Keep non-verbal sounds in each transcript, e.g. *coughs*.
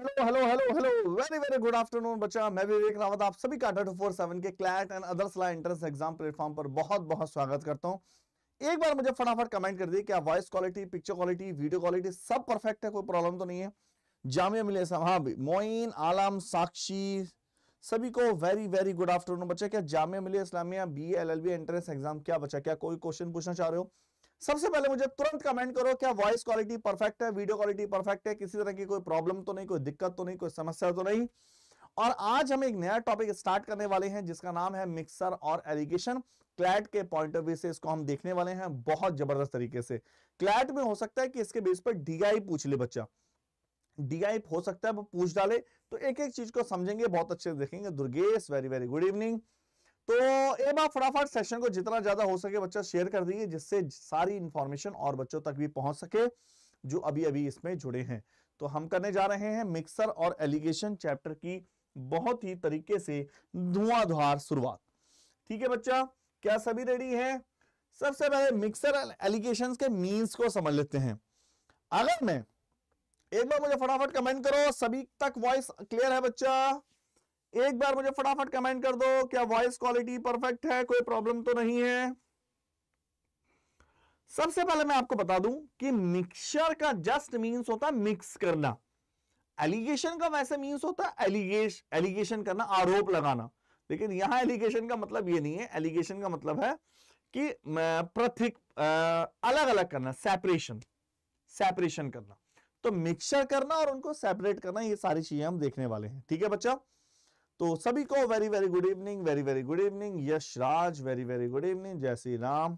Hello hello hello hello very very good afternoon बच्चा मैं विवेक रावत आप सभी का टू फोर सेवन के CLAT and others law entrance exam platform पर बहुत बहुत स्वागत करता हूं एक बार मुझे फटाफट कमेंट कर दिए क्या voice quality picture quality video quality सब परफेक्ट है कोई प्रॉब्लम तो नहीं है जामिया मिले हाँ भी मोइन आलम साक्षी सभी को वेरी वेरी गुड आफ्टरनून बच्चा क्या Jamia Millia Islamia B L L B entrance exam क्या बच्चा क्या कोई क्वेश्चन पूछना चाह रहे हो सबसे पहले मुझे तुरंत कमेंट करो क्या वॉइस क्वालिटी परफेक्ट है वीडियो क्वालिटी परफेक्ट है किसी तरह की कोई प्रॉब्लम तो नहीं कोई दिक्कत तो नहीं कोई समस्या तो नहीं और आज हम एक नया टॉपिक स्टार्ट करने वाले हैं जिसका नाम है मिक्सर और एरिगेशन क्लैट के पॉइंट ऑफ व्यू से इसको हम देखने वाले हैं बहुत जबरदस्त तरीके से क्लैट में हो सकता है कि इसके बेस पर डीआई पूछ ले बच्चा डीआई हो सकता है वो पूछ डाले तो एक एक चीज को समझेंगे बहुत अच्छे से देखेंगे Durgesh very very good evening तो एक बार फटाफट सेशन को जितना ज्यादा हो सके बच्चा शेयर कर दीजिए जिससे सारी इंफॉर्मेशन और बच्चों तक भी पहुंच सके जो अभी अभी इसमें जुड़े हैं तो हम करने जा रहे हैं मिक्सर और एलिगेशन चैप्टर की बहुत ही तरीके से धुआंधार शुरुआत ठीक है बच्चा क्या सभी रेडी है सबसे पहले मिक्सर एलिगेशन के मींस को समझ लेते हैं अगर मैं एक बार मुझे फटाफट कमेंट करो सभी तक वॉइस क्लियर है बच्चा एक बार मुझे फटाफट कमेंट कर दो क्या वॉइस क्वालिटी परफेक्ट है कोई प्रॉब्लम तो नहीं है सबसे पहले मैं आपको बता दूं कि मिक्सचर का जस्ट मींस होता है मिक्स करना एलिगेशन का वैसे मींस होता है एलिगेश एलिगेशन करना आरोप लगाना लेकिन यहां एलिगेशन का मतलब ये नहीं है एलिगेशन का मतलब है कि प्रथिक अलग अलग करना सेपरेशन सेपरेशन करना तो मिक्सचर करना और उनको सेपरेट करना ये सारी चीजें हम देखने वाले हैं ठीक है बच्चा तो सभी को very very good evening very very good evening Yash Raj very very good evening जय श्री राम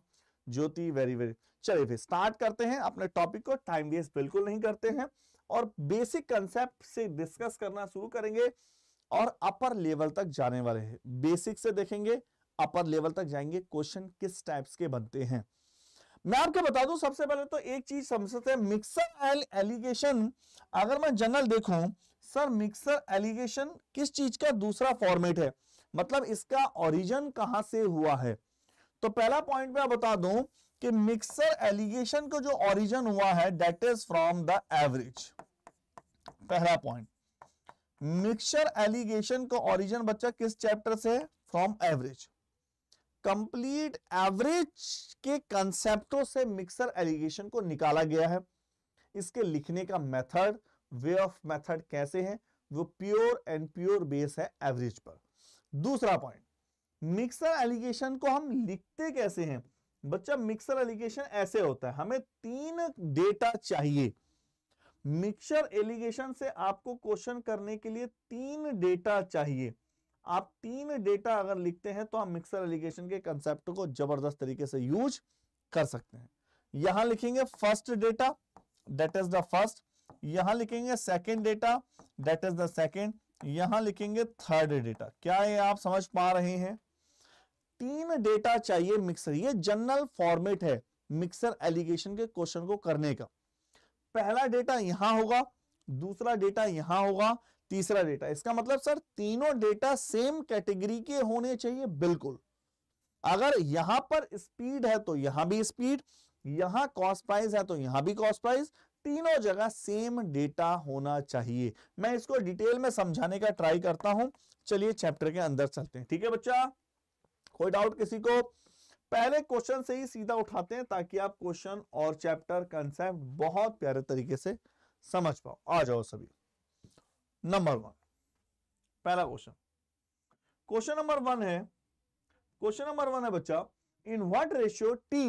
ज्योति वेरी वेरी चलिए फिर स्टार्ट करते हैं अपने टॉपिक को टाइम वेस्ट बिल्कुल नहीं करते हैं और बेसिक कंसेप्ट से डिस्कस करना शुरू करेंगे और अपर लेवल तक जाने वाले हैं बेसिक से देखेंगे अपर लेवल तक जाएंगे क्वेश्चन किस टाइप्स के बनते हैं मैं आपको बता दूं सबसे पहले तो एक चीज समझते हैं मिक्सर एंड एलिगेशन अगर मैं जनरल देखूं सर मिक्सर एलिगेशन किस चीज का दूसरा फॉर्मेट है मतलब इसका ओरिजिन कहां से हुआ है तो पहला पॉइंट मैं बता दूं कि मिक्सर एलिगेशन का जो ओरिजिन हुआ है that is from the average पहला पॉइंट मिक्सर एलिगेशन का ओरिजिन बच्चा किस चैप्टर से है फ्रॉम एवरेज कंप्लीट एवरेज के कंसेप्टों से मिक्सर एलिगेशन को निकाला गया है इसके लिखने का मेथड वे ऑफ मेथड कैसे हैं वो प्योर एंड प्योर बेस है एवरेज पर दूसरा पॉइंट मिक्सर एलिगेशन को हम लिखते कैसे हैं बच्चा मिक्सर एलिगेशन ऐसे होता है हमें तीन डेटा चाहिए मिक्सर एलिगेशन से आपको क्वेश्चन करने के लिए तीन डेटा चाहिए आप तीन डेटा अगर लिखते हैं तो आप मिक्सर एलिगेशन के कंसेप्ट को जबरदस्त तरीके से यूज कर सकते हैं यहां लिखेंगे first data that is the first यहां लिखेंगे second data that is the second यहां लिखेंगे थर्ड डेटा क्या ये आप समझ पा रहे हैं तीन डेटा चाहिए मिक्सर ये जनरल फॉर्मेट है मिक्सर एलिगेशन के क्वेश्चन को करने का पहला डेटा यहां होगा दूसरा डेटा यहां होगा तीसरा डेटा इसका मतलब सर तीनों डेटा सेम कैटेगरी के होने चाहिए बिल्कुल अगर यहां पर स्पीड है तो यहां भी स्पीड यहां कॉस्ट प्राइस है तो यहां भी कॉस्ट प्राइस तीनों जगह सेम डेटा होना चाहिए मैं इसको डिटेल में समझाने का ट्राई करता हूं चलिए चैप्टर के अंदर चलते हैं ठीक है बच्चा कोई डाउट किसी को पहले क्वेश्चन से ही सीधा उठाते हैं ताकि आप क्वेश्चन और चैप्टर कंसेप्ट बहुत प्यारे तरीके से समझ पाओ आ जाओ सभी नंबर वन पहला क्वेश्चन क्वेश्चन नंबर वन है क्वेश्चन नंबर वन है बच्चा in what ratio tea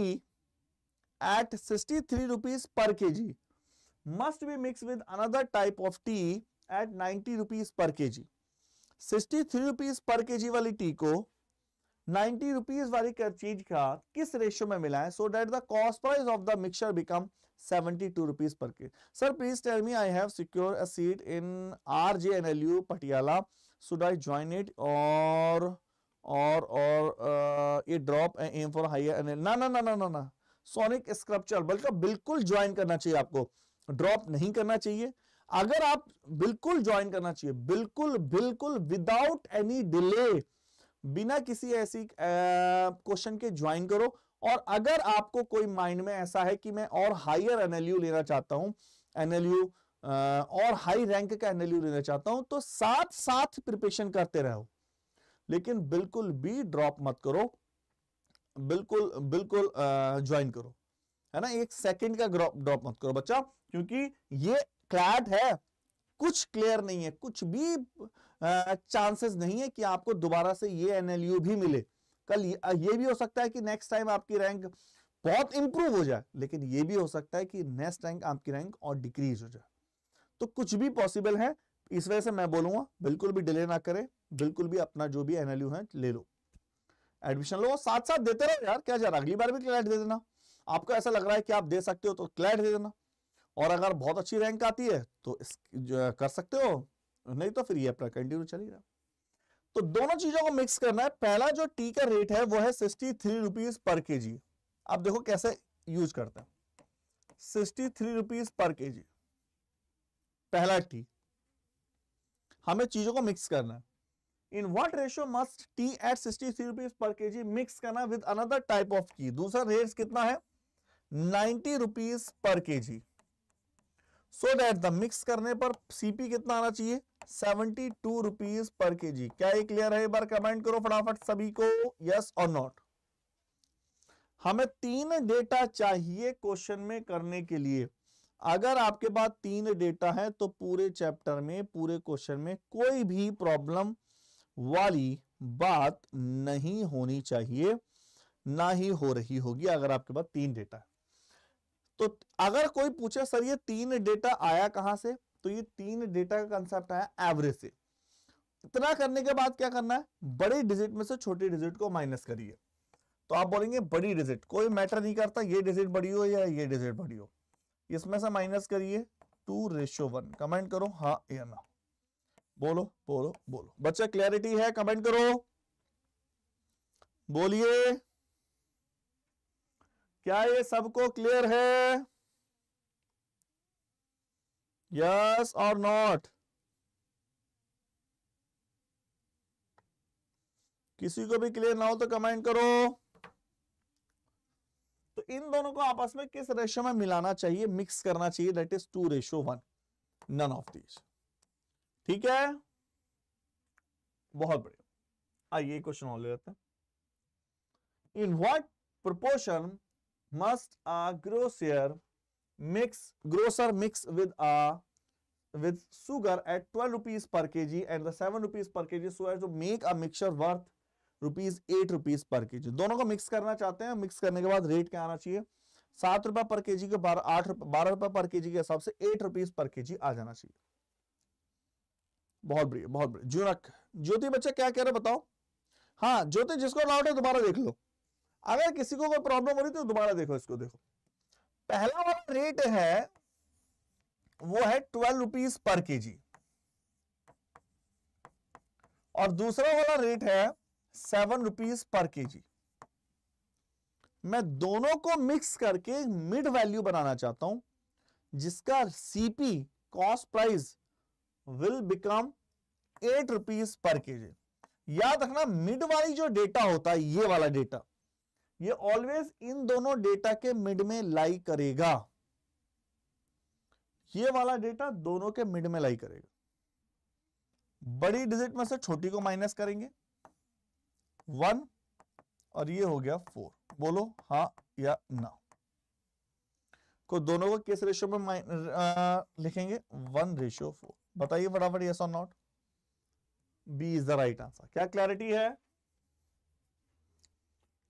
at sixty three rupees per K G must be mixed with another type of tea at 90 rupees per kg. 63 rupees per kg वाली tea को 90 rupees वाली चीज का किस ratio में मिलाएं so that the cost price of the mixture become 72 rupees per के sir please tell me I have secure a seat in R J N L U Patiala should I join it और और और ये drop M for higher ना ना ना ना ना ना सोनिक स्क्रप्चर बल्कि बिल्कुल ज्वाइन करना चाहिए आपको ड्रॉप नहीं करना चाहिए अगर आप बिल्कुल ज्वाइन करना चाहिए बिल्कुल बिल्कुल विदाउट एनी डिले बिना किसी ऐसी क्वेश्चन के ज्वाइन करो और अगर आपको कोई माइंड में ऐसा है कि मैं और हायर एनएलयू लेना चाहता हूं एनएलयू और हाई रैंक का एनएलयू लेना चाहता हूं तो साथ साथ प्रिपरेशन करते रहो लेकिन बिल्कुल भी ड्रॉप मत करो बिल्कुल बिल्कुल ज्वाइन करो है ना एक सेकंड का ड्रॉप मत करो बच्चा क्योंकि ये क्लैट है कुछ क्लियर नहीं है कुछ भी चांसेस नहीं है कि आपको दोबारा से ये एनएलयू भी मिले कल ये भी हो सकता है कि नेक्स्ट टाइम आपकी रैंक बहुत इंप्रूव हो जाए लेकिन ये भी हो सकता है कि नेक्स्ट रैंक आपकी रैंक और डिक्रीज हो जाए तो कुछ भी पॉसिबल है इस वजह से मैं बोलूंगा बिल्कुल भी डिले ना करें बिल्कुल भी अपना जो भी एनएलयू है ले लो एडमिशन लो साथ साथ देते रहो यार क्या जा रहा अगली बार भी क्लैट दे देना आपको ऐसा लग रहा है कि आप दे सकते हो तो क्लैट दे देना और अगर बहुत अच्छी रैंक आती है तो इस कर सकते हो नहीं तो फिर ये अपना कंटिन्यू चलेगा तो दोनों चीजों को मिक्स करना है पहला जो टी का रेट है वो है sixty three rupees per K जी आप देखो कैसे यूज करता है sixty three rupees per K जी पहला टी हमें चीजों को मिक्स करना है in what ratio must tea at sixty three rupees per K G mix करना विद अनदर टाइप ऑफ की दूसरा रेट कितना है ninety rupees per K G so that the mix करने पर सीपी कितना आना चाहिए seventy two rupees per K जी क्या ये क्लियर है एक बार कमेंट करो फटाफट सभी को यस और नॉट हमें तीन डेटा चाहिए क्वेश्चन में करने के लिए अगर आपके पास तीन डेटा है तो पूरे चैप्टर में पूरे क्वेश्चन में कोई भी प्रॉब्लम वाली बात नहीं होनी चाहिए ना ही हो रही होगी अगर आपके पास तीन डेटा है तो अगर कोई पूछे सर ये तीन डेटा आया कहां से तो ये तीन डेटा का कंसेप्ट आया एवरेज से इतना करने के बाद क्या करना है बड़े डिजिट में से छोटे डिजिट को माइनस करिए तो आप बोलेंगे बड़ी डिजिट कोई मैटर नहीं करता ये डिजिट बड़ी हो या ये डिजिट बड़ी हो इसमें से माइनस करिए टू रेशियो वन कमेंट करो हाँ या ना बोलो बोलो बोलो बच्चा क्लियरिटी है कमेंट करो बोलिए क्या ये सबको क्लियर है यस और नॉट किसी को भी क्लियर ना हो तो कमेंट करो तो इन दोनों को आपस में किस रेशो में मिलाना चाहिए मिक्स करना चाहिए that is two ratio one none of these ठीक है बहुत बढ़िया आइए क्वेश्चन और ले लेते हैं in what proportion must must a grocer mix grocer mix with a with sugar at 12 rupees per kg and the 7 rupees per kg so as make a mixture worth rupees at rupees per K जी दोनों को mix करना चाहते हैं mix करने के बाद rate क्या आना चाहिए सात रुपए पर के जी के बारह आठ रुपए बारह रुपए पर के जी के हिसाब से एट रुपीज पर के जी आ जाना चाहिए बहुत बढ़िया बहुत बढ़िया ज्योति बच्चा क्या कह रहे बताओ हाँ ज्योति जिसको अलाउट है दोबारा देख लो अगर किसी को कोई प्रॉब्लम हो रही तो दोबारा देखो इसको देखो पहला वाला रेट है वो है ट्वेल्व रुपीज पर के जी और दूसरा वाला रेट है सेवन रुपीज पर के जी मैं दोनों को मिक्स करके मिड वैल्यू बनाना चाहता हूं जिसका CP cost price will become eight rupees per K जी याद रखना मिड वाली जो डेटा होता है ये वाला डेटा ये ऑलवेज इन दोनों डेटा के मिड में लाई करेगा ये वाला डेटा दोनों के मिड में लाई करेगा बड़ी डिजिट में से छोटी को माइनस करेंगे वन और ये हो गया फोर बोलो हा या ना को दोनों को किस रेशियो में लिखेंगे वन रेशियो फोर बताइए फटाफट यस और not B is the right answer क्या क्लैरिटी है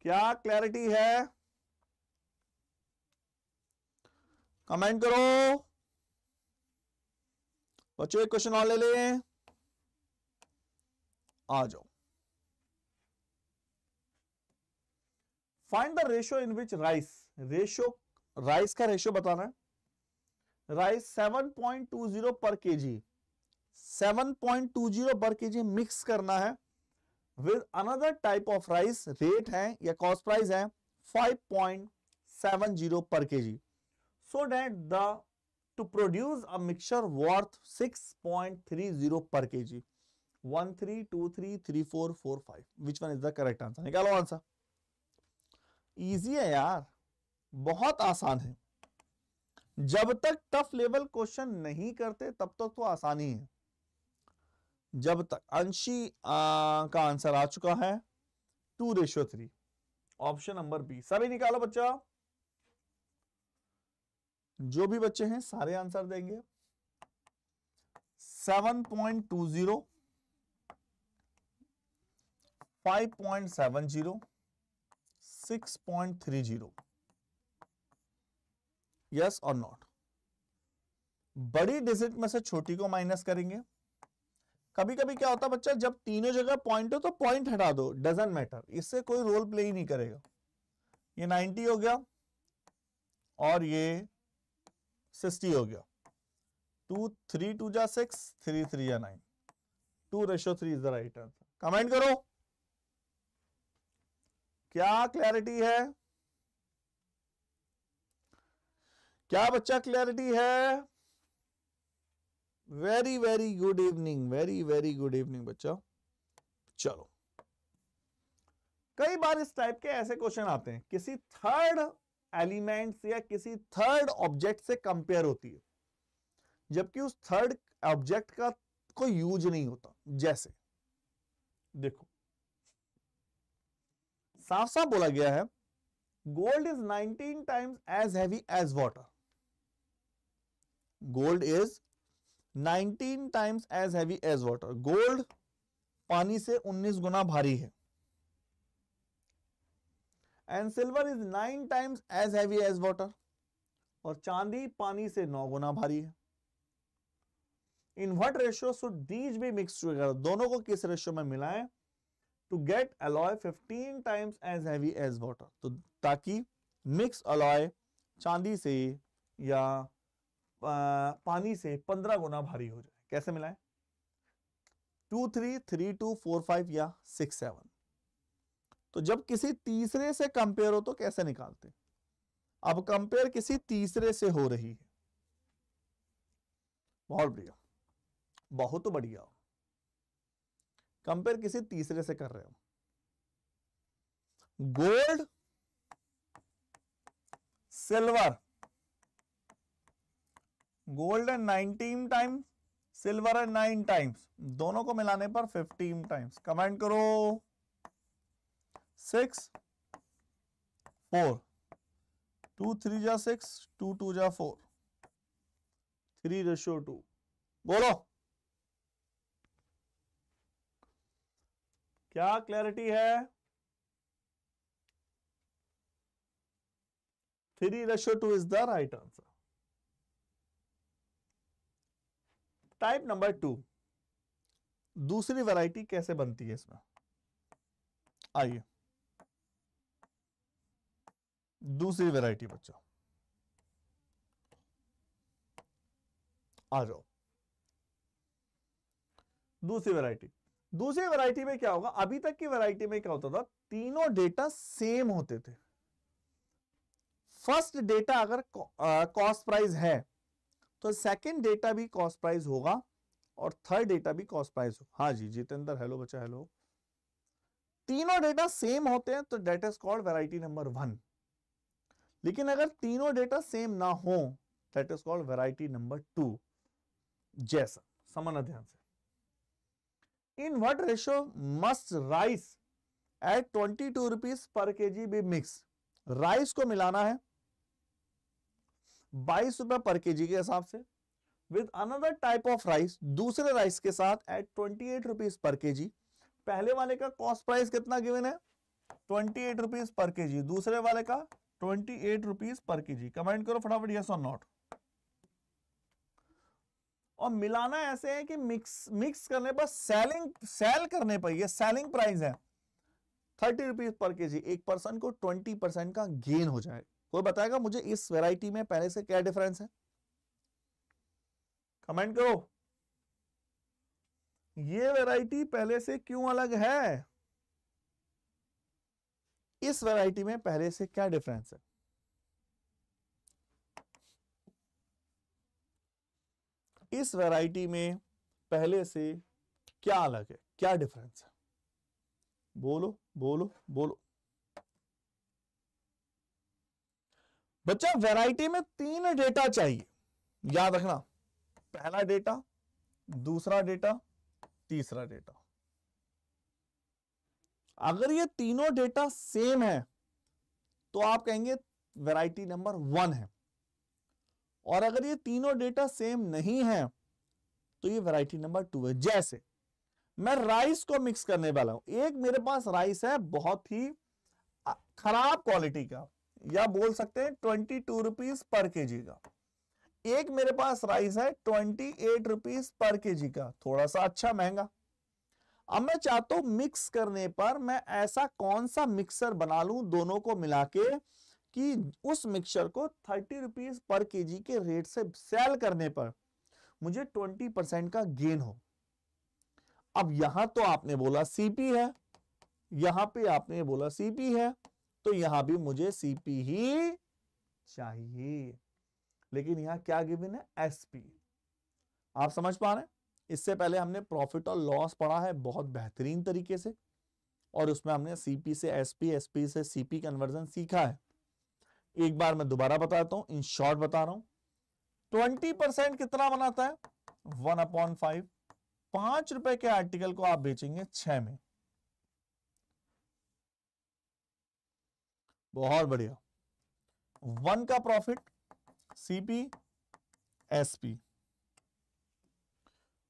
क्या क्लैरिटी है कमेंट करो बच्चों एक क्वेश्चन और ले लें आ जाओ find the ratio in which rice ratio rice का रेशियो बताना है राइस 7.20 पर केजी 7.20 पर केजी मिक्स करना है with another type of rice rate है या कॉस्ट प्राइस है 5.70 per K G so that the to produce a mixture worth 6.30 per K G one three two three three four four five which one is the correct answer निकालो answer easy है यार बहुत आसान है जब तक tough level question नहीं करते तब तक तो, तो आसानी है जब तक अंशी आ, का आंसर आ चुका है two ratio three option number B सभी निकालो बच्चा जो भी बच्चे हैं सारे आंसर देंगे seven point two zero five point seven zero six point three zero yes और नॉट बड़ी डिजिट में से छोटी को माइनस करेंगे कभी कभी क्या होता बच्चा जब तीनों जगह पॉइंट हो तो पॉइंट हटा दो डजेंट मैटर इससे कोई रोल प्ले ही नहीं करेगा ये 90 हो गया और ये 60 हो गया टू थ्री टू जा सिक्स थ्री थ्री या nine two ratio three is the right answer comment करो क्या क्लैरिटी है क्या बच्चा क्लैरिटी है very very good evening very very good evening बच्चा चलो कई बार इस टाइप के ऐसे क्वेश्चन आते हैं किसी थर्ड एलिमेंट या किसी थर्ड ऑब्जेक्ट से कंपेयर होती है जबकि उस थर्ड ऑब्जेक्ट का कोई यूज नहीं होता जैसे देखो साफ साफ बोला गया है gold is 19 times as heavy as water gold is nineteen times as heavy as water gold पानी से उन्नीस गुना भारी है and silver is nine times as heavy as water और चांदी पानी से नौ गुना भारी है in what ratio should these be mix together दोनों को किस रेशियो में मिलाएं to get alloy 15 times as heavy as water तो ताकि मिक्स अलॉय चांदी से या पानी से पंद्रह गुना भारी हो जाए कैसे मिलाए two three three two four five या सिक्स सेवन तो जब किसी तीसरे से कंपेयर हो तो कैसे निकालते अब कंपेयर किसी तीसरे से हो रही है बहुत बढ़िया बहुत बढ़िया कंपेयर किसी तीसरे से कर रहे हो gold silver gold and nineteen times silver and nine times दोनों को मिलाने पर फिफ्टीन टाइम्स कमेंट करो सिक्स फोर टू थ्री जा सिक्स टू टू जा फोर थ्री रेशो टू बोलो क्या क्लैरिटी है three ratio two is the right answer type number two दूसरी वैरायटी कैसे बनती है इसमें आइए दूसरी वैरायटी बच्चों आ जाओ दूसरी वैरायटी दूसरी वैरायटी में क्या होगा अभी तक की वैरायटी में क्या होता था तीनों डेटा सेम होते थे फर्स्ट डेटा अगर कॉस्ट प्राइस है तो सेकंड डेटा भी कॉस्ट प्राइस होगा और थर्ड डेटा भी कॉस्ट प्राइस होगा हाँ जी जितेंद्र हेलो बच्चा हेलो तीनों डेटा सेम होते हैं तो that is called variety number one लेकिन अगर तीनों डेटा सेम ना हो that is called variety number two जैसा समझना ध्यान से what ratio must rice at twenty two rupees per K G B mix rice को मिलाना है बाईस रुपए पर के के हिसाब से with another type of rice दूसरे राइस के साथ eight twenty eight rupees per के पहले वाले का कॉस्ट प्राइस कितना गिवन है twenty eight rupees per K दूसरे वाले का twenty eight rupees per K जी कमेंट करो फटाफट यस और नॉट और मिलाना ऐसे है कि मिक्स मिक्स करने पर सेलिंग सेल करने पर ये सेलिंग प्राइस है थर्टी रुपीज पर के एक पर्सन को ट्वेंटी परसेंट का गेन हो जाएगा कोई बताएगा मुझे इस वेराइटी में पहले से क्या डिफरेंस है कमेंट करो ये वेराइटी पहले से क्यों अलग है इस वेराइटी में पहले से क्या डिफरेंस है इस वेराइटी में पहले से क्या अलग है क्या डिफरेंस है बोलो बोलो बोलो बच्चा वैरायटी में तीन डेटा चाहिए याद रखना पहला डेटा दूसरा डेटा तीसरा डेटा अगर ये तीनों डेटा सेम है तो आप कहेंगे वैरायटी नंबर वन है और अगर ये तीनों डेटा सेम नहीं है तो ये वैरायटी नंबर टू है जैसे मैं राइस को मिक्स करने वाला हूं एक मेरे पास राइस है बहुत ही खराब क्वालिटी का या बोल सकते हैं twenty two rupees per K जी का एक मेरे पास राइस है twenty eight rupees per K जी का थोड़ा सा अच्छा महंगा अब मैं चाहता हूं मिक्स करने पर मैं ऐसा कौन सा मिक्सर बना लू दोनों को मिला के कि उस मिक्सर को थर्टी रुपीज पर के जी के रेट से सेल करने पर मुझे ट्वेंटी परसेंट का गेन हो अब यहां तो आपने बोला सीपी है यहां पे आपने बोला सीपी है तो यहां भी मुझे सीपी ही चाहिए लेकिन यहां क्या गिवन है एसपी आप समझ पा रहे हैं इससे पहले हमने प्रॉफिट और लॉस पढ़ा है बहुत बेहतरीन तरीके से और उसमें हमने सीपी से एसपी एसपी से सीपी कन्वर्जन सीखा है एक बार मैं दोबारा बताता हूं इन शॉर्ट बता रहा हूं 20 परसेंट कितना बनाता है वन अपॉन फाइव पांच रुपए के आर्टिकल को आप बेचेंगे छह में बहुत बढ़िया वन का प्रॉफिट सीपी एसपी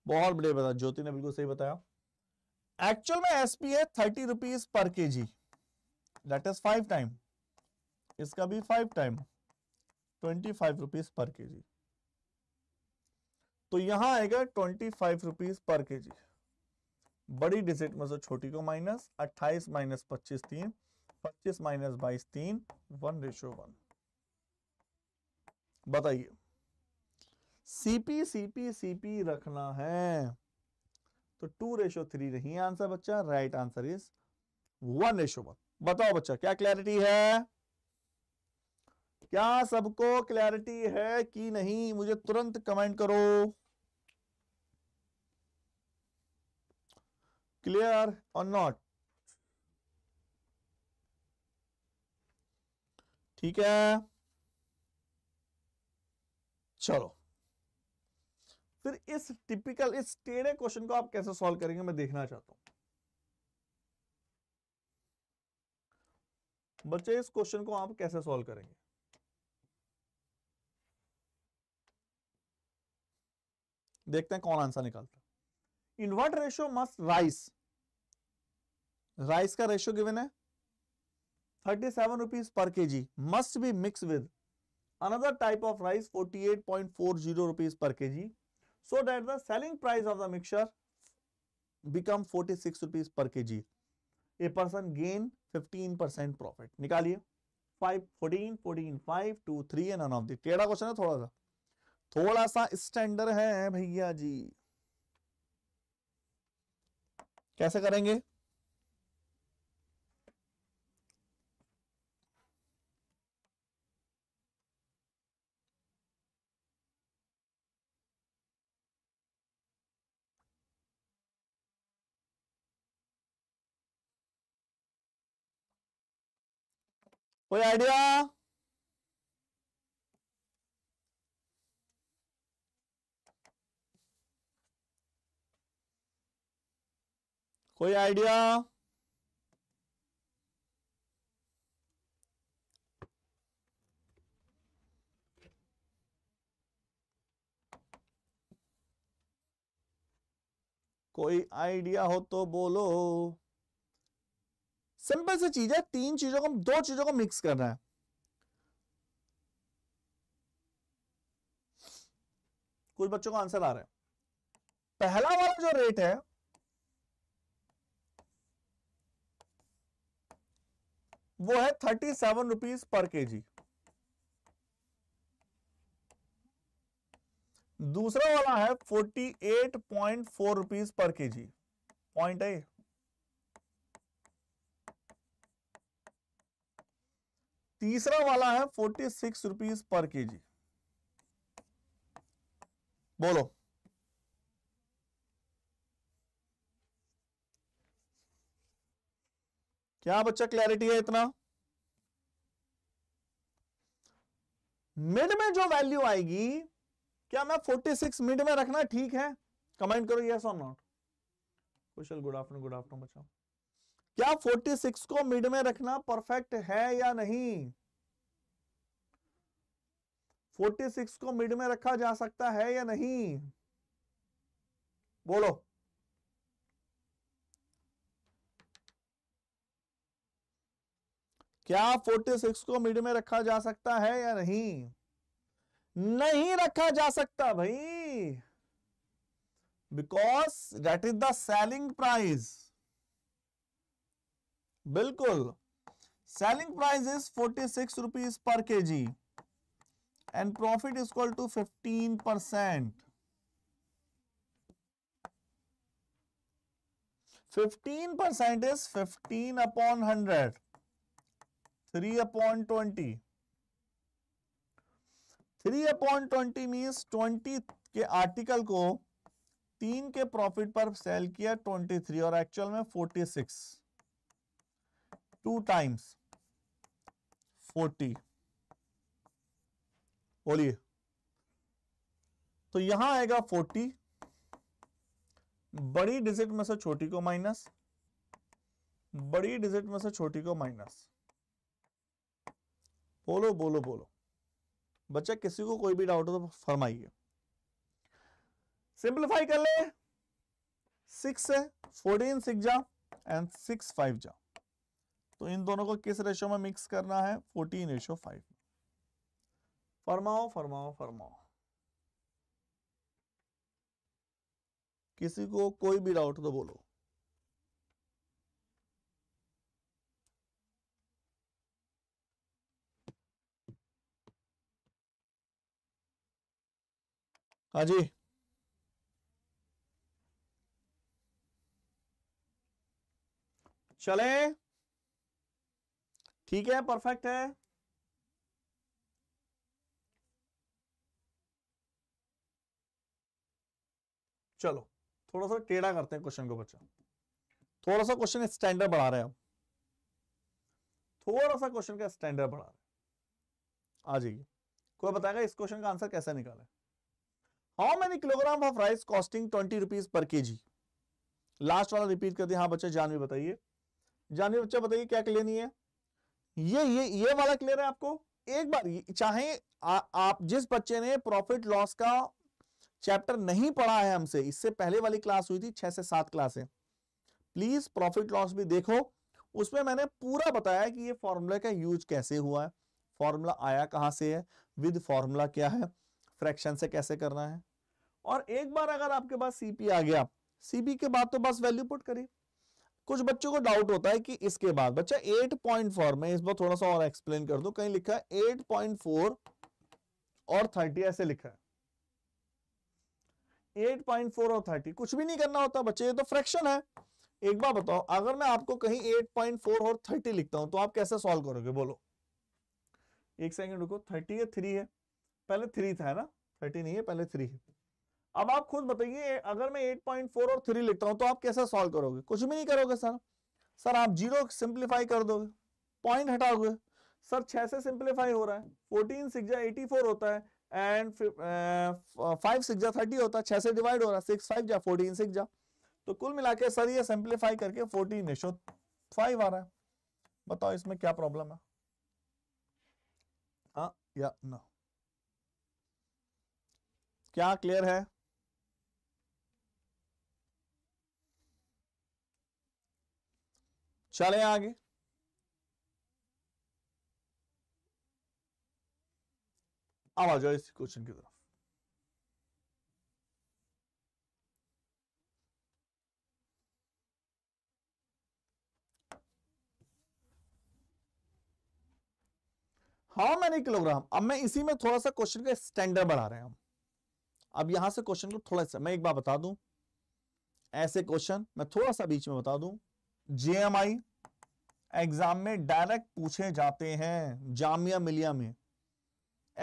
बहुत बढ़िया बताया ज्योति ने बिल्कुल सही बताया एक्चुअल में एसपी है thirty rupees per K G that is five time इसका भी five time twenty five rupees per K जी तो यहां आएगा twenty five rupees per K जी बड़ी डिजिट में से छोटी को माइनस अट्ठाईस माइनस पच्चीस तीन पच्चीस माइनस बाईस तीन वन रेशो वन बताइए सीपी सीपी सीपी रखना है तो टू रेशो थ्री नहीं है आंसर बच्चा right answer is one ratio one बताओ बच्चा क्या क्लैरिटी है क्या सबको क्लैरिटी है कि नहीं मुझे तुरंत कमेंट करो क्लियर और नॉट ठीक है चलो फिर इस टिपिकल इस टेढ़े क्वेश्चन को आप कैसे सॉल्व करेंगे मैं देखना चाहता हूं बच्चे इस क्वेश्चन को आप कैसे सॉल्व करेंगे देखते हैं कौन आंसर निकालता invert ratio must rice rice का रेशियो गिवन है 37 seven rupees per K G must be mix with another type of rice 48.40 eight point four zero rupees per K G so that the selling price of the mixer become forty six rupees per K G a person gain fifteen percent profit निकालिए five fourteen fourteen five two three and of the टेढ़ा question है थोड़ा सा थोड़ा सा standard है भैया जी कैसे करेंगे कोई आइडिया कोई आइडिया कोई आइडिया हो तो बोलो सिंपल सी चीज है तीन चीजों को दो चीजों को मिक्स करना है कुछ बच्चों का आंसर आ रहा है पहला वाला जो रेट है वो है thirty seven rupees per K जी दूसरा वाला है forty eight point four rupees per K जी पॉइंट है तीसरा वाला है forty six rupees per K जी बोलो क्या बच्चा क्लैरिटी है इतना मिड में जो वैल्यू आएगी क्या मैं 46 मिड में रखना ठीक है कमेंट करो यस और not Kushal good afternoon good afternoon बच्चा क्या 46 को मिड में रखना परफेक्ट है या नहीं 46 को मिड में रखा जा सकता है या नहीं बोलो क्या 46 को मिड में रखा जा सकता है या नहीं नहीं रखा जा सकता भाई because that is the selling price बिल्कुल selling price is forty six rupees per K G and profit is equal to fifteen percent fifteen percent is fifteen upon hundred three upon twenty three upon twenty means twenty के article को तीन के profit पर sale किया twenty three और actual में forty six two times forty बोलिए तो यहां आएगा फोर्टी बड़ी डिजिट में से छोटी को माइनस बड़ी डिजिट में से छोटी को माइनस बोलो बोलो बोलो बच्चा किसी को कोई भी डाउट हो तो फरमाइए सिंप्लीफाई कर ले सिक्स है फोर्टीन सिक्स जा एंड सिक्स फाइव जा तो इन दोनों को किस रेशो में मिक्स करना है फोर्टीन रेशो फाइव फरमाओ फरमाओ फरमाओ किसी को कोई भी डाउट तो बोलो हाँ जी चले ठीक है परफेक्ट है चलो थोड़ा सा टेढ़ा करते हैं क्वेश्चन को बच्चा थोड़ा सा क्वेश्चन स्टैंडर्ड बढ़ा रहे हैं थोड़ा सा क्वेश्चन का स्टैंडर्ड बढ़ा रहे हैं आ जाइए कोई बताएगा इस क्वेश्चन का आंसर कैसे निकाले how many kilogram of rice costing twenty rupees per K ji last वाला रिपीट कर दिया हाँ बच्चे जानवी बताइए जानवी बच्चा बताइए क्या लेनी है ये ये ये वाला क्लियर है आपको एक बार चाहे आ, आप जिस बच्चे ने प्रॉफिट लॉस का चैप्टर नहीं पढ़ा है हमसे इससे पहले वाली क्लास हुई थी छह से सात क्लास है प्लीज प्रॉफिट लॉस भी देखो उसमें मैंने पूरा बताया कि ये फॉर्मूला का यूज कैसे हुआ है फॉर्मूला आया कहां से है विद फॉर्मूला क्या है फ्रैक्शन से कैसे करना है और एक बार अगर आपके पास सीपी आ गया सीपी के बाद तो बस वैल्यू पुट करिए कुछ बच्चों को डाउट होता है कि इसके बाद बच्चा 8.4 में इस बार थोड़ा सा और एक्सप्लेन कर दो कहीं लिखा है 8.4 और 30 ऐसे लिखा है 8.4 और 30 कुछ भी नहीं करना होता बच्चे ये तो फ्रैक्शन है एक बार बताओ अगर मैं आपको कहीं 8.4 और 30 लिखता हूं तो आप कैसे सॉल्व करोगे बोलो एक सेकेंड रुको थर्टी है थ्री है पहले थ्री था ना थर्टी नहीं है पहले थ्री है अब आप खुद बताइए अगर मैं 8.4 और 3 लिखता हूं तो आप कैसे सॉल्व करोगे कुछ भी नहीं करोगे सर सर आप जीरो सिंप्लीफाई कर दोगे पॉइंट हटाओगे सर 6 से सिंप्लीफाई हो रहा है 14 सिक्सा 84 होता है एंड फाइव सिक्स जा थर्टी होता है छह से डिवाइड हो रहा है सिक्स फाइव जा फोर्टीन सिक्स जा तो कुल मिला के सर ये सिंप्लीफाई करके फोर्टीन रेशो फाइव आ रहा है बताओ इसमें क्या प्रॉब्लम है आ, हाँ, या नो क्या क्लियर है चले आगे अब आ जाओ इस क्वेश्चन की तरफ हाउ मैनी किलोग्राम अब मैं इसी में थोड़ा सा क्वेश्चन का स्टैंडर्ड बढ़ा रहे हैं हम अब यहां से क्वेश्चन को थोड़ा सा मैं एक बार बता दूं ऐसे क्वेश्चन मैं थोड़ा सा बीच में बता दूं जेएमआई एग्जाम में डायरेक्ट पूछे जाते हैं जामिया मिलिया में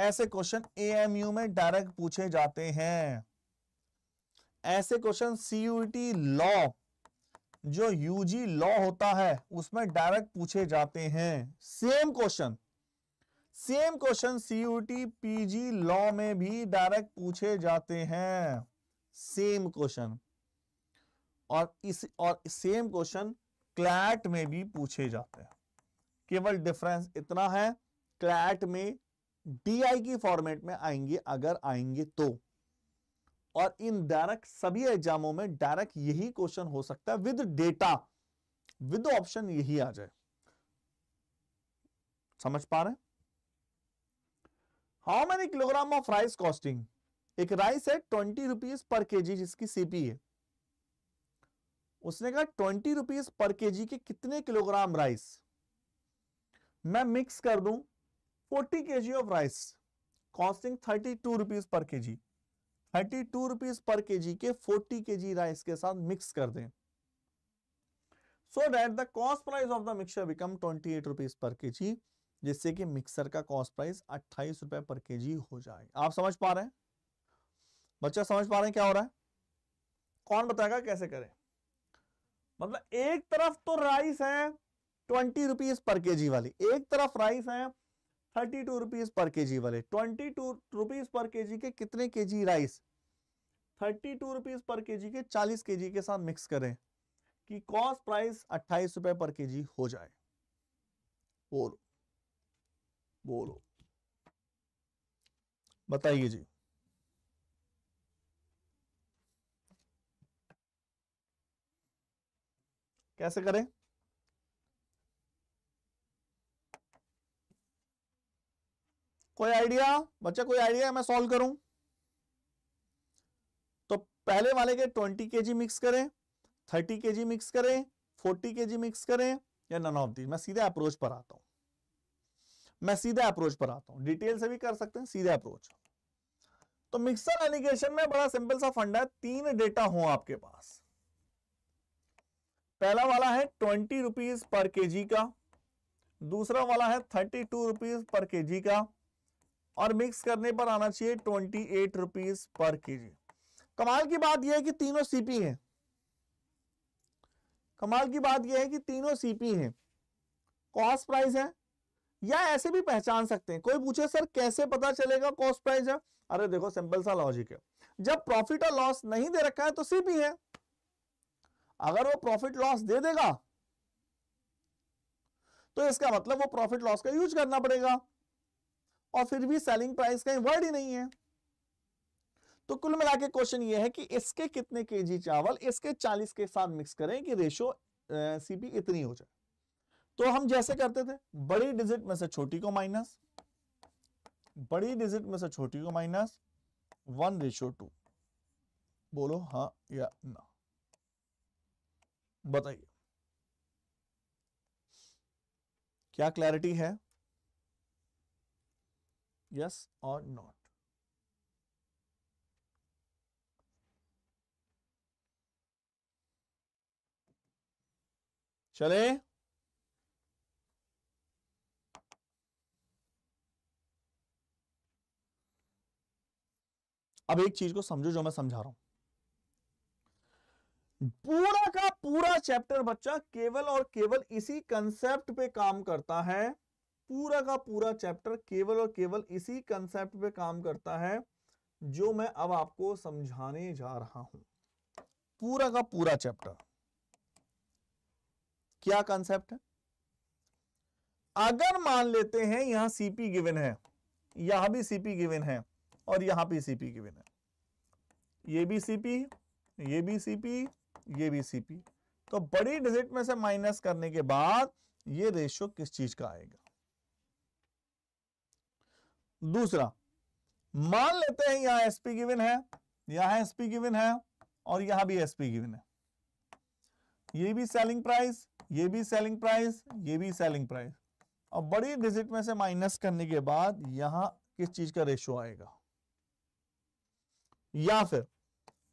ऐसे क्वेश्चन एएमयू में डायरेक्ट पूछे जाते हैं ऐसे क्वेश्चन सीयूटी लॉ जो यूजी लॉ होता है उसमें डायरेक्ट पूछे जाते हैं same question same question CUET PG law में भी डायरेक्ट पूछे जाते हैं सेम क्वेश्चन और इस और सेम क्वेश्चन क्लैट में भी पूछे जाते हैं केवल डिफरेंस इतना है क्लैट में डीआई की फॉर्मेट में आएंगे अगर आएंगे तो और इन डायरेक्ट सभी एग्जामों में डायरेक्ट यही क्वेश्चन हो सकता है विद डेटा विद ऑप्शन यही आ जाए समझ पा रहे how many kilogram of rice costing एक राइस है ट्वेंटी रुपीज पर केजी जिसकी सीपी है उसने कहा ट्वेंटी रुपीज पर के जी के कितने किलोग्राम राइस मैं मिक्स कर दूं forty K G of rice costing thirty two rupees per K ji thirty two rupees per K जी के फोर्टी के जी राइस के साथ मिक्स कर दें so that the cost price of the mixture become twenty eight rupees per K जी जिससे कि mixer का cost price अट्ठाईस रुपए पर के जी हो जाए आप समझ पा रहे हैं बच्चा समझ पा रहे हैं क्या हो रहा है कौन बताएगा कैसे करें मतलब एक तरफ तो राइस है ट्वेंटी रुपीज पर के जी वाली एक तरफ राइस है thirty two rupees per K जी वाले twenty two rupees per K जी के कितने K G rice thirty two rupees per K जी के चालीस के जी के साथ मिक्स करें कि कॉस्ट प्राइस अट्ठाईस रुपए पर के जी हो जाए बोलो बोलो बताइए जी कैसे करें कोई आइडिया बच्चा कोई आइडिया मैं सॉल्व करूं तो पहले वाले के 20 केजी मिक्स करें 30 के मिक्स करें 40 के मिक्स करें या नन ऑफ दी मैं सीधे अप्रोच पर आता हूं मैं सीधे अप्रोच पर आता हूं डिटेल से भी कर सकते हैं सीधे अप्रोच तो मिक्सर एलिगेशन में बड़ा सिंपल सा फंडा है तीन डेटा हो आपके पास पहला वाला है ट्वेंटी रुपीज पर जी का दूसरा वाला है थर्टी टू रुपीज पर जी का और मिक्स करने पर आना चाहिए ट्वेंटी एट रुपीज पर जी कमाल की बात यह है कि तीनों सीपी हैं कमाल की बात यह है कि तीनों सीपी हैं कॉस्ट प्राइस है या ऐसे भी पहचान सकते हैं कोई पूछे सर कैसे पता चलेगा कॉस्ट प्राइस है अरे देखो सिंपल सा लॉजिक है जब प्रॉफिट और लॉस नहीं दे रखा है तो सीपी है अगर वो प्रॉफिट लॉस दे देगा तो इसका मतलब वो प्रॉफिट लॉस का यूज करना पड़ेगा और फिर भी सेलिंग प्राइस का वर्ड ही नहीं है तो कुल मिला के क्वेश्चन ये है कि इसके कितने केजी चावल इसके 40 के साथ मिक्स करें कि रेशो सीपी इतनी हो जाए तो हम जैसे करते थे बड़ी डिजिट में से छोटी को माइनस बड़ी डिजिट में से छोटी को माइनस वन रेशो टू बोलो हाँ या ना बताइए क्या क्लैरिटी है यस और नॉट चले अब एक चीज को समझो जो मैं समझा रहा हूं पूरा का पूरा चैप्टर बच्चा केवल और केवल इसी कंसेप्ट पे काम करता है पूरा का पूरा चैप्टर केवल और केवल इसी कंसेप्ट पे काम करता है जो मैं अब आपको समझाने जा रहा हूं पूरा का पूरा चैप्टर क्या कंसेप्ट है अगर मान लेते हैं यहां सीपी गिवन है यहां भी सीपी गिवन है और यहां भी सीपी गिवन है ये भी सीपी ये भी सीपी ये भी सी पी तो बड़ी डिजिट में से माइनस करने के बाद ये रेशियो किस चीज का आएगा दूसरा मान लेते हैं यहां एसपी गिवन है यहां एसपी गिवन है और यहां भी एसपी गिवन है ये भी सेलिंग प्राइस ये भी सेलिंग प्राइस ये भी सेलिंग प्राइस और बड़ी डिजिट में से माइनस करने के बाद यहां किस चीज का रेशो आएगा या फिर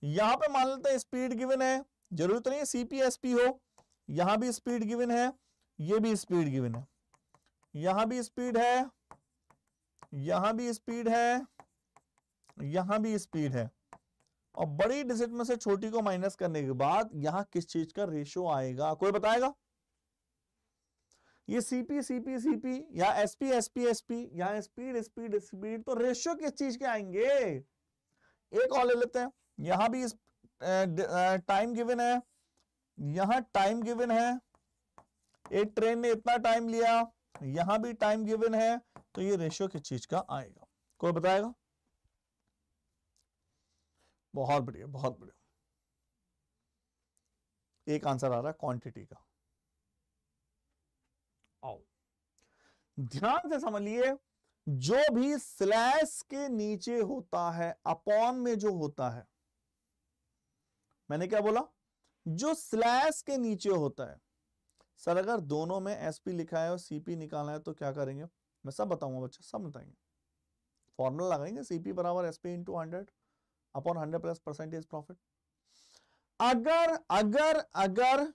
यहां पे मान लेते हैं स्पीड गिवन है जरूरत नहीं है सीपीएसपी हो यहां भी स्पीड गिवन है ये भी स्पीड गिवन है यहां भी स्पीड है यहां भी स्पीड है यहां भी स्पीड है और बड़ी डिजिट में से छोटी को माइनस करने के बाद यहां किस चीज का रेशियो आएगा कोई बताएगा ये सीपी सीपी सीपी या एसपी एसपी एसपी या स्पीड स्पीड स्पीड तो रेशियो किस चीज के आएंगे एक और ले लेते हैं यहां भी टाइम गिवन है यहां टाइम गिवन है एक ट्रेन ने इतना टाइम लिया यहां भी टाइम गिवन है तो ये रेशियो किस चीज का आएगा कोई बताएगा बहुत बढ़िया बहुत बढ़िया एक आंसर आ रहा है क्वांटिटी का आओ ध्यान से समझ लिए जो भी स्लैश के नीचे होता है अपॉन में जो होता है मैंने क्या बोला जो स्लैश के नीचे होता है सर अगर दोनों में एसपी लिखा है और सीपी निकालना है तो क्या करेंगे मैं सब बताऊंगा बच्चा सब बताएंगे फॉर्मूला लगाएंगे सीपी बराबर SP into hundred upon hundred plus percentage profit अगर अगर अगर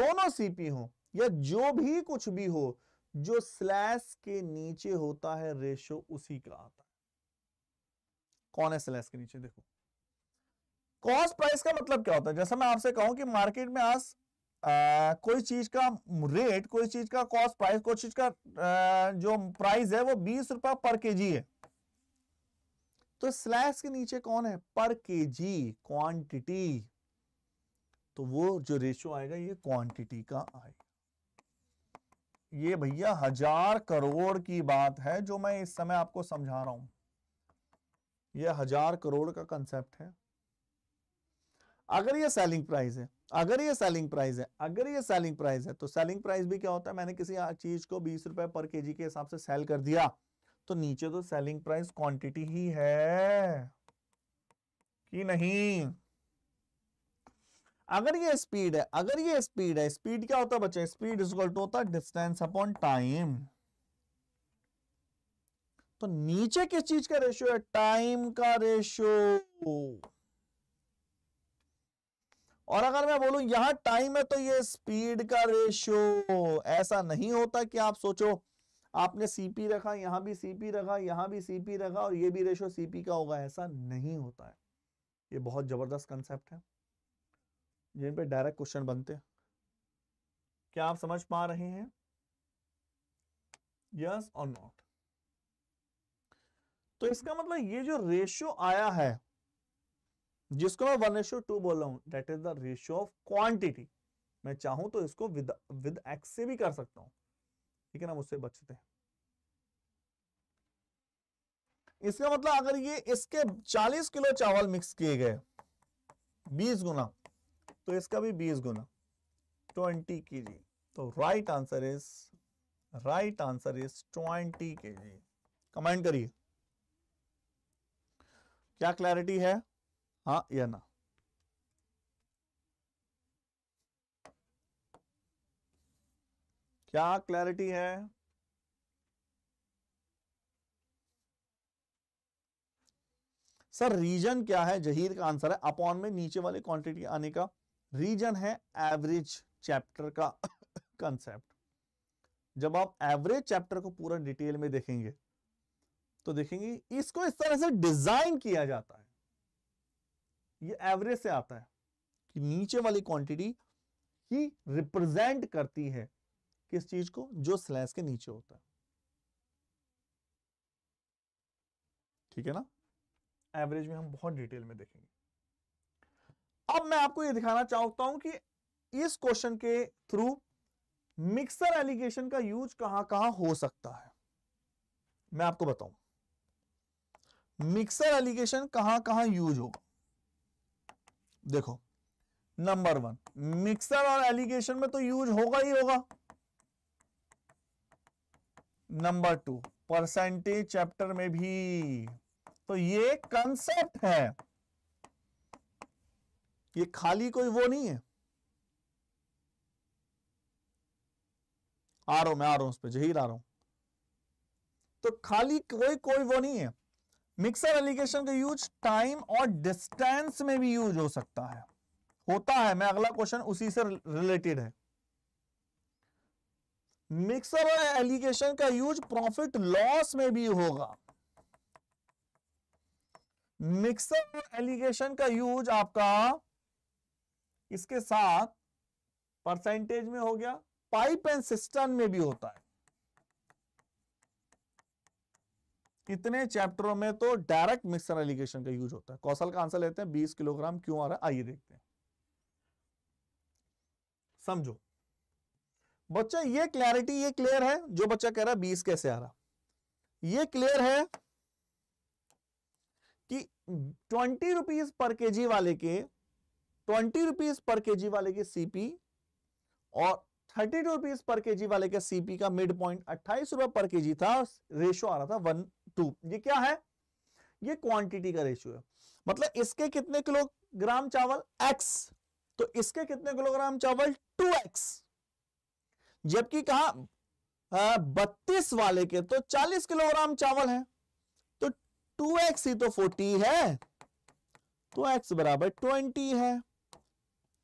दोनों सीपी हो या जो भी कुछ भी हो जो स्लैश के नीचे होता है रेशो उसी का आता है कौन है स्लैश के नीचे देखो कॉस्ट प्राइस का मतलब क्या होता है जैसा मैं आपसे कहूं कि मार्केट में आज कोई चीज का रेट कोई चीज का कॉस्ट प्राइस कोई चीज का आ, जो प्राइस है वो बीस रुपए पर के जी है तो स्लैस के नीचे कौन है पर के जी क्वांटिटी तो वो जो रेशियो आएगा ये क्वांटिटी का आएगा ये भैया हजार करोड़ की बात है जो मैं इस समय आपको समझा रहा हूं ये हजार करोड़ का कंसेप्ट है अगर ये सेलिंग प्राइस है अगर ये सेलिंग प्राइस है अगर ये सेलिंग प्राइस है तो सेलिंग प्राइस भी क्या होता है मैंने किसी चीज को बीस रुपए पर के के हिसाब से सेल कर दिया तो नीचे तो सेलिंग प्राइस क्वांटिटी ही है कि नहीं अगर ये स्पीड है अगर ये स्पीड है स्पीड क्या होता है बच्चे स्पीड इज टू होता है डिस्टेंस अपॉन टाइम तो नीचे किस चीज का रेशियो है टाइम का रेशियो और अगर मैं बोलूं यहां टाइम है तो ये स्पीड का रेशियो ऐसा नहीं होता कि आप सोचो आपने सीपी रखा यहां भी सीपी रखा यहां भी सीपी रखा और ये भी रेशियो सीपी का होगा ऐसा नहीं होता है ये बहुत जबरदस्त कंसेप्ट है जिन पे डायरेक्ट क्वेश्चन बनते हैं क्या आप समझ पा रहे हैं यस और नॉट तो इसका मतलब ये जो रेशियो आया है जिसको मैं वन रेशियो टू बोल रहा हूँ that is the ratio of quantity मैं चाहूं तो इसको विद विद एक्स से भी कर सकता हूँ ठीक है ना मुझसे बचते हैं इसका मतलब अगर ये इसके 40 किलो चावल मिक्स किए गए 20 गुना तो इसका भी 20 गुना 20 केजी तो right answer is right answer is 20 KG comment करिए क्या क्लैरिटी है हाँ या ना क्या क्लैरिटी है सर रीजन क्या है जहीर का आंसर है अपॉन में नीचे वाले क्वांटिटी आने का रीजन है एवरेज चैप्टर का कंसेप्ट *coughs* जब आप एवरेज चैप्टर को पूरा डिटेल में देखेंगे तो देखेंगे इसको इस तरह से डिजाइन किया जाता है ये एवरेज से आता है कि नीचे वाली क्वांटिटी ही रिप्रेजेंट करती है किस चीज को जो स्लैश के नीचे होता है ठीक है ना एवरेज में हम बहुत डिटेल में देखेंगे अब मैं आपको ये दिखाना चाहता हूं कि इस क्वेश्चन के थ्रू मिक्सर एलिगेशन का यूज कहां कहां हो सकता है मैं आपको बताऊं मिक्सर एलिगेशन कहां कहां यूज होगा देखो नंबर वन मिक्सर और एलिगेशन में तो यूज होगा ही होगा नंबर टू परसेंटेज चैप्टर में भी तो ये कंसेप्ट है ये खाली कोई वो नहीं है आ रहा हूं मैं आ रहा हूं उस पर जही आ रहा हूं तो खाली कोई कोई वो नहीं है मिक्सर एलिगेशन का यूज टाइम और डिस्टेंस में भी यूज हो सकता है होता है मैं अगला क्वेश्चन उसी से रिलेटेड है मिक्सर और एलिगेशन का यूज प्रॉफिट लॉस में भी होगा मिक्सर और एलिगेशन का यूज आपका इसके साथ परसेंटेज में हो गया पाइप एंड सिस्टम में भी होता है कितने चैप्टरों में तो डायरेक्ट मिक्सर एलिगेशन का यूज होता है कौशल का आंसर लेते हैं बीस किलोग्राम क्यों आ रहा है आइए देखते हैं समझो बच्चा ये क्लैरिटी ये क्लियर है जो बच्चा कह रहा है बीस कैसे आ रहा ये क्लियर है कि ट्वेंटी रुपीज पर केजी वाले के ट्वेंटी रुपीज पर केजी वाले के सीपी और thirty two rupees per KG वाले के सीपी का मिड पॉइंट अट्ठाईस रुपए पर केजी था रेशो आ रहा था वन टू ये क्या है ये क्वांटिटी का रेशियो है मतलब इसके कितने किलोग्राम चावल एक्स तो इसके कितने किलोग्राम चावल टू एक्स जबकि कहा बत्तीस वाले के तो चालीस किलोग्राम चावल है तो टू एक्स ही तो फोर्टी है तो एक्स बराबर ट्वेंटी है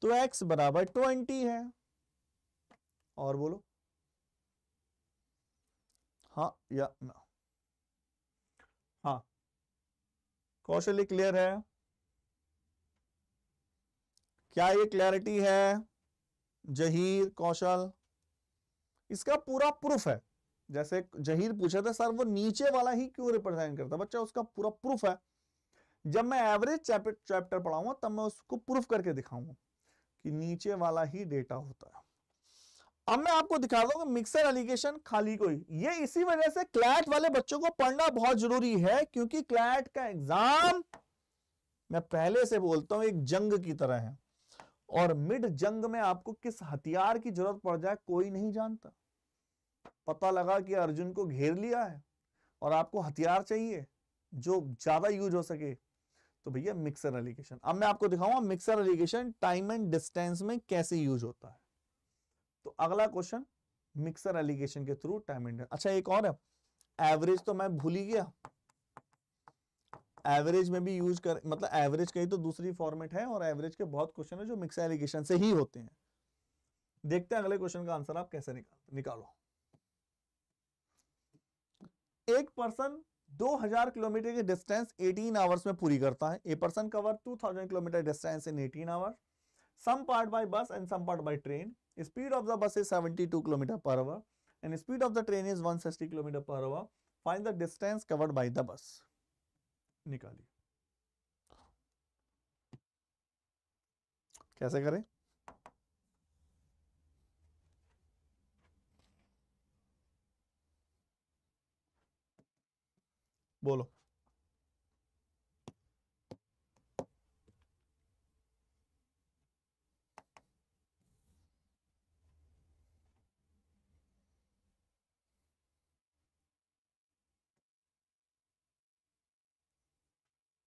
तो एक्स बराबर ट्वेंटी है और बोलो हाँ या ना कौशली क्लियर है क्या ये क्लैरिटी है जहीर कौशल इसका पूरा प्रूफ है जैसे जहीर पूछा था सर वो नीचे वाला ही क्यों रिप्रेजेंट करता बच्चा उसका पूरा प्रूफ है जब मैं एवरेज चैप्टर पढ़ाऊंगा तब मैं उसको प्रूफ करके दिखाऊंगा कि नीचे वाला ही डेटा होता है अब मैं आपको दिखा दूंगा मिक्सर एलिगेशन खाली कोई ये इसी वजह से क्लैट वाले बच्चों को पढ़ना बहुत जरूरी है क्योंकि क्लैट का एग्जाम मैं पहले से बोलता हूं एक जंग की तरह है और मिड जंग में आपको किस हथियार की जरूरत पड़ जाए कोई नहीं जानता पता लगा कि अर्जुन को घेर लिया है और आपको हथियार चाहिए जो ज्यादा यूज हो सके तो भैया मिक्सर एलिगेशन अब मैं आपको दिखाऊंगा mixer alligation time and distance में कैसे यूज होता है तो अगला क्वेश्चन मिक्सर एलिगेशन के थ्रू टाइम इंडियन अच्छा एक और है एवरेज तो मैं भूल ही गया एवरेज में भी यूज कर मतलब एवरेज कहीं तो दूसरी फॉर्मेट है और एवरेज के बहुत क्वेश्चन है जो मिक्सर एलिगेशन से ही होते हैं देखते हैं अगले क्वेश्चन का आंसर आप कैसे निकाल निकालो एक पर्सन 2000 किलोमीटर के डिस्टेंस 18 आवर्स में पूरी करता है a person cover 2000 kilometre distance in 18 hours some part by bus and some part by train speed of the bus is seventy two kilometre per hour and speed of the train is 160 kilometre per hour find the distance covered by the bus निकालिए कैसे करें बोलो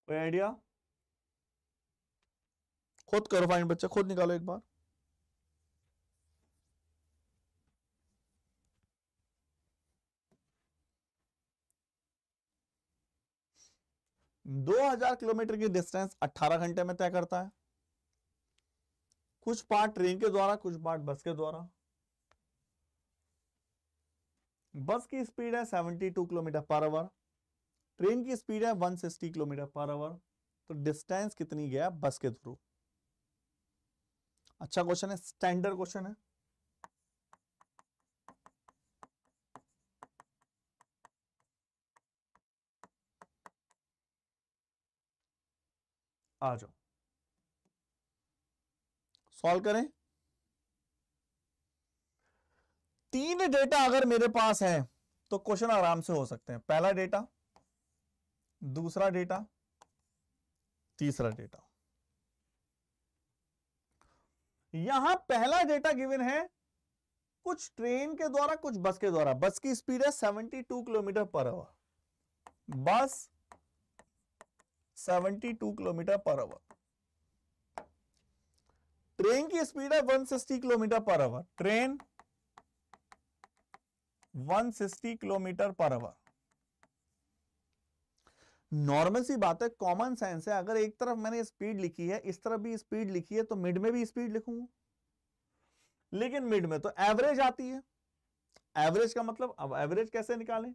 कोई idea खुद करो fine बच्चा खुद निकालो एक बार दो हजार किलोमीटर की डिस्टेंस अट्ठारह घंटे में तय करता है कुछ पार्ट ट्रेन के द्वारा कुछ पार्ट बस के द्वारा बस की स्पीड है seventy two kilometre per hour train की स्पीड है 160 किलोमीटर पर आवर तो डिस्टेंस कितनी गया बस के थ्रू अच्छा क्वेश्चन है स्टैंडर्ड क्वेश्चन है आ जाओ सॉल्व करें तीन डेटा अगर मेरे पास है तो क्वेश्चन आराम से हो सकते हैं पहला डेटा दूसरा डेटा तीसरा डेटा यहां पहला डेटा गिवन है कुछ ट्रेन के द्वारा कुछ बस के द्वारा बस की स्पीड है 72 किलोमीटर पर आवर बस 72 किलोमीटर पर आवर ट्रेन की स्पीड है 160 kilometre per hour train 160 kilometre per hour normal सी बात है कॉमन सेंस है अगर एक तरफ मैंने स्पीड लिखी है इस तरफ भी स्पीड लिखी है तो मिड में भी स्पीड लिखूंगा लेकिन मिड में तो एवरेज आती है एवरेज का मतलब अब एवरेज कैसे निकालें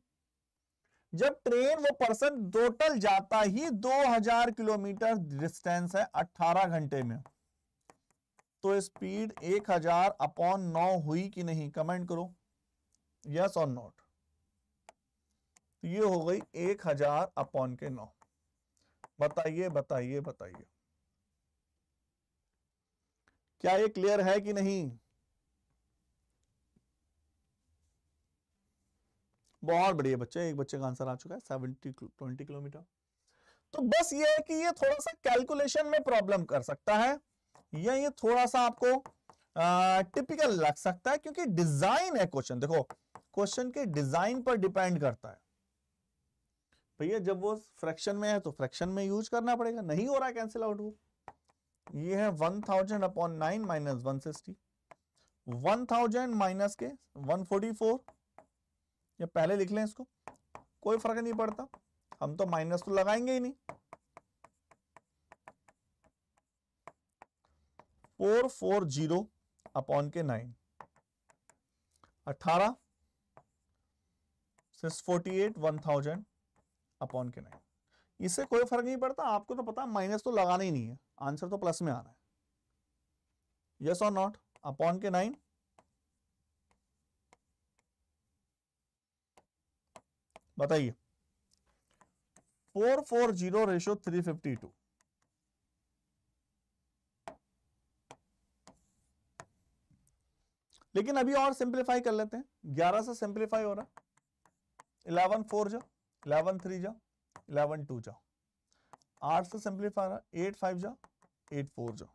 जब ट्रेन वो पर्सन टोटल जाता ही 2000 किलोमीटर डिस्टेंस है 18 घंटे में तो स्पीड 1000 अपॉन 9 हुई कि नहीं कमेंट करो यस और नॉट तो ये हो गई एक हजार अपॉन के नौ बताइए बताइए बताइए क्या ये क्लियर है कि नहीं बहुत बढ़िया बच्चे एक बच्चे का आंसर आ चुका है सेवेंटी ट्वेंटी किलोमीटर तो बस ये है कि ये थोड़ा सा कैलकुलेशन में प्रॉब्लम कर सकता है या ये थोड़ा सा आपको टिपिकल लग सकता है क्योंकि डिजाइन है क्वेश्चन देखो क्वेश्चन के डिजाइन पर डिपेंड करता है भैया जब वो फ्रैक्शन में है तो फ्रैक्शन में यूज करना पड़ेगा नहीं हो रहा कैंसिल आउट वो ये है one thousand upon nine minus one sixty one thousand minus के वन फोर्टी फोर या पहले लिख लें इसको कोई फर्क नहीं पड़ता हम तो माइनस तो लगाएंगे ही नहीं फोर फोर जीरो अपॉन के नाइन अठारह six forty eight one thousand upon के नाइन इससे कोई फर्क नहीं पड़ता आपको तो पता माइनस तो लगाना ही नहीं है आंसर तो प्लस में आ रहा है यस और नॉट अपॉन के नाइन बताइए four four zero ratio three fifty two लेकिन अभी और सिंप्लीफाई कर लेते हैं ग्यारह से सिंप्लीफाई हो रहा है इलेवन फोर जो इलेवन थ्री जा इलेवन टू जा आठ से सिंप्लीफाई रहा एट फाइव जा एट फोर जा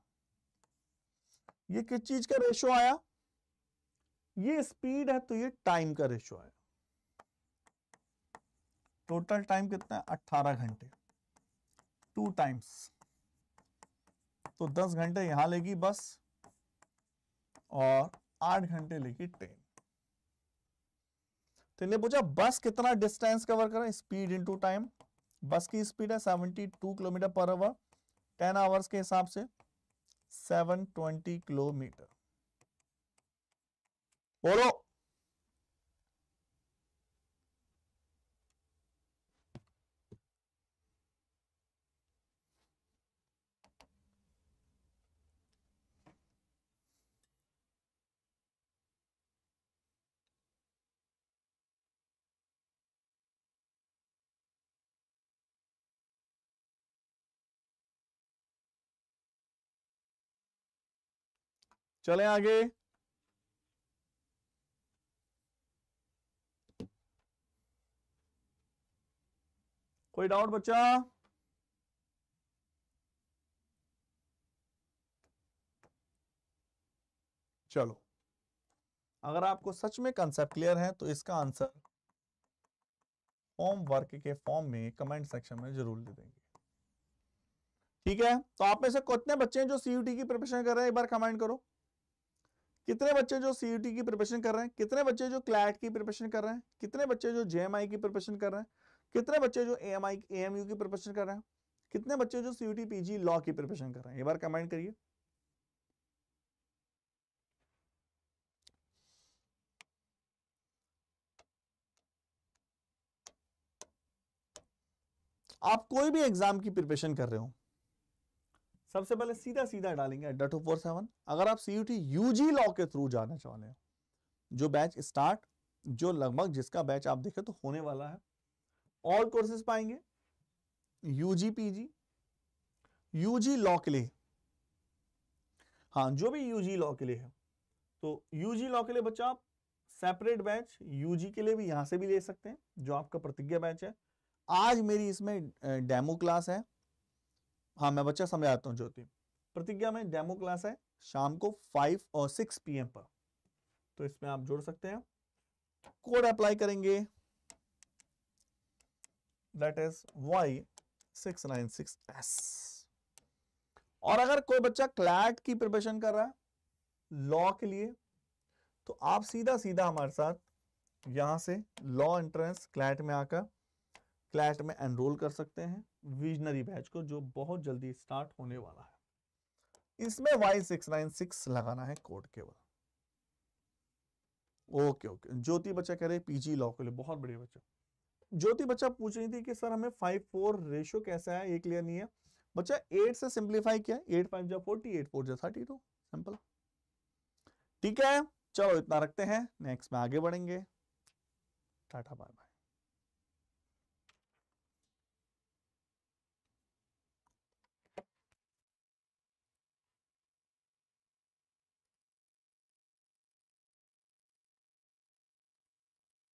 ये किस चीज का रेशियो आया ये स्पीड है तो ये टाइम का रेशियो आया टोटल टाइम कितना है अट्ठारह घंटे टू टाइम्स तो दस घंटे यहां लेगी बस और आठ घंटे लेगी ट्रेन तो इन्हें पूछा बस कितना डिस्टेंस कवर करें स्पीड इनटू टाइम बस की स्पीड है 72 किलोमीटर पर आवर 10 आवर्स के हिसाब से 720 किलोमीटर बोलो चले आगे कोई डाउट बच्चा चलो अगर आपको सच में कंसेप्ट क्लियर है तो इसका आंसर फॉर्म वर्क के फॉर्म में कमेंट सेक्शन में जरूर दे देंगे ठीक है तो आप में से कितने बच्चे हैं जो सीयूटी की प्रिपरेशन कर रहे हैं एक बार कमेंट करो कितने बच्चे जो सीयूटी e की प्रिपरेशन कर रहे हैं कितने बच्चे जो क्लैट की प्रिपरेशन कर रहे हैं कितने बच्चे जो जेएमआई की प्रिपरेशन कर रहे हैं कितने बच्चे जो एएमआई एएमयू की प्रिपरेशन कर रहे हैं कितने बच्चे जो सीयूटी पीजी लॉ की प्रिपरेशन कर रहे हैं एक बार कमेंट करिए आप कोई भी एग्जाम की प्रिपरेशन कर रहे हो सबसे पहले सीधा सीधा डालेंगे अड्डा टू फोर सेवन अगर आप CUET U G law के थ्रू जाना चाहते हो जो बैच स्टार्ट जो लगभग जिसका बैच आप देखें तो होने वाला है ऑल कोर्सेज पाएंगे U G P G U G law के लिए हाँ जो भी यू जी लॉ के लिए है तो यू जी लॉ के लिए बच्चा आप सेपरेट बैच यू जी के लिए भी यहां से भी ले सकते हैं जो आपका प्रतिज्ञा बैच है आज मेरी इसमें डेमो क्लास है हाँ मैं बच्चा समझाता हूँ ज्योति प्रतिज्ञा में डेमो क्लास है शाम को फाइव और सिक्स पीएम पर तो इसमें आप जोड़ सकते हैं कोड अप्लाई करेंगे दैट इज वाई सिक्स और अगर कोई बच्चा क्लैट की प्रिपरेशन कर रहा है लॉ के लिए तो आप सीधा सीधा हमारे साथ यहां से लॉ एंट्रेंस क्लैट में आकर क्लैट में एनरोल कर सकते हैं विजनरी बैच को जो बहुत जल्दी स्टार्ट होने वाला है इसमें वाई सिक्स नाइन सिक्स लगाना है कोड केवल ओके ओके ज्योति बच्चा कह रहे पीजी लॉ के लिए बहुत बड़े बच्चा ज्योति बच्चा पूछ रही थी कि सर हमें फाइव फोर रेशियो कैसा है एक क्लियर नहीं है बच्चा एट से सिंप्लीफाई किया एट फाइव जा फोर्टी एट फोर जा थर्टी टू सिंपल ठीक है चलो इतना रखते हैं नेक्स्ट में आगे बढ़ेंगे टाटा बाय बाय